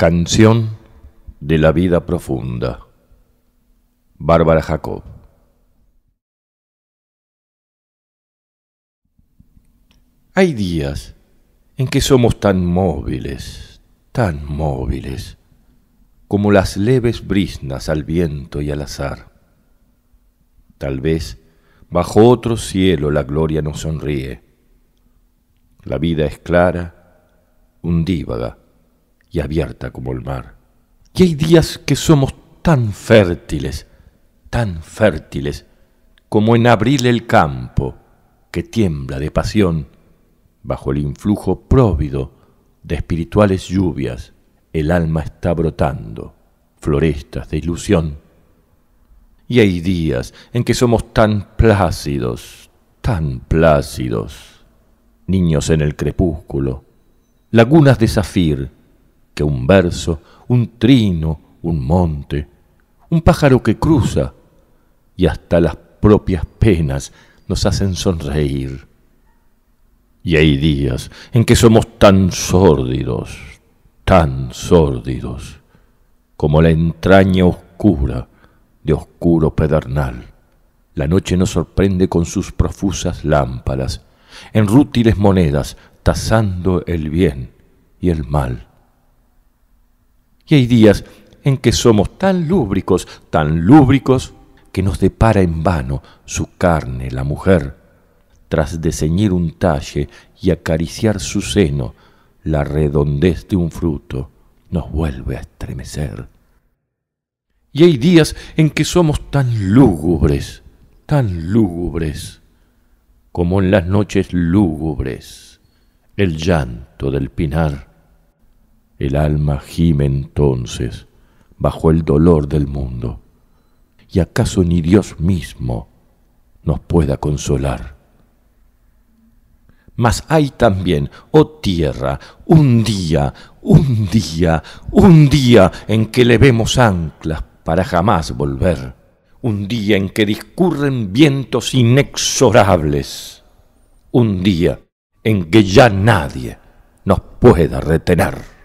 Canción de la vida profunda. Bárbara Jacob. Hay días en que somos tan móviles, tan móviles, como las leves brisnas al viento y al azar. Tal vez bajo otro cielo la gloria nos sonríe. La vida es clara, undívaga, y abierta como el mar. Y hay días que somos tan fértiles, tan fértiles, como en abril el campo, que tiembla de pasión bajo el influjo próvido de espirituales lluvias, el alma está brotando, florestas de ilusión. Y hay días en que somos tan plácidos, tan plácidos, niños en el crepúsculo, lagunas de zafir, un verso, un trino, un monte, un pájaro que cruza, y hasta las propias penas nos hacen sonreír. Y hay días en que somos tan sórdidos, tan sórdidos, como la entraña oscura de oscuro pedernal. La noche nos sorprende con sus profusas lámparas, en rútiles monedas, tasando el bien y el mal. Y hay días en que somos tan lúbricos, tan lúbricos, que nos depara en vano su carne, la mujer. Tras de un talle y acariciar su seno, la redondez de un fruto nos vuelve a estremecer. Y hay días en que somos tan lúgubres, tan lúgubres, como en las noches lúgubres, el llanto del pinar el alma gime entonces bajo el dolor del mundo. ¿Y acaso ni Dios mismo nos pueda consolar? Mas hay también, oh tierra, un día, un día, un día en que le vemos anclas para jamás volver, un día en que discurren vientos inexorables, un día en que ya nadie nos pueda retener.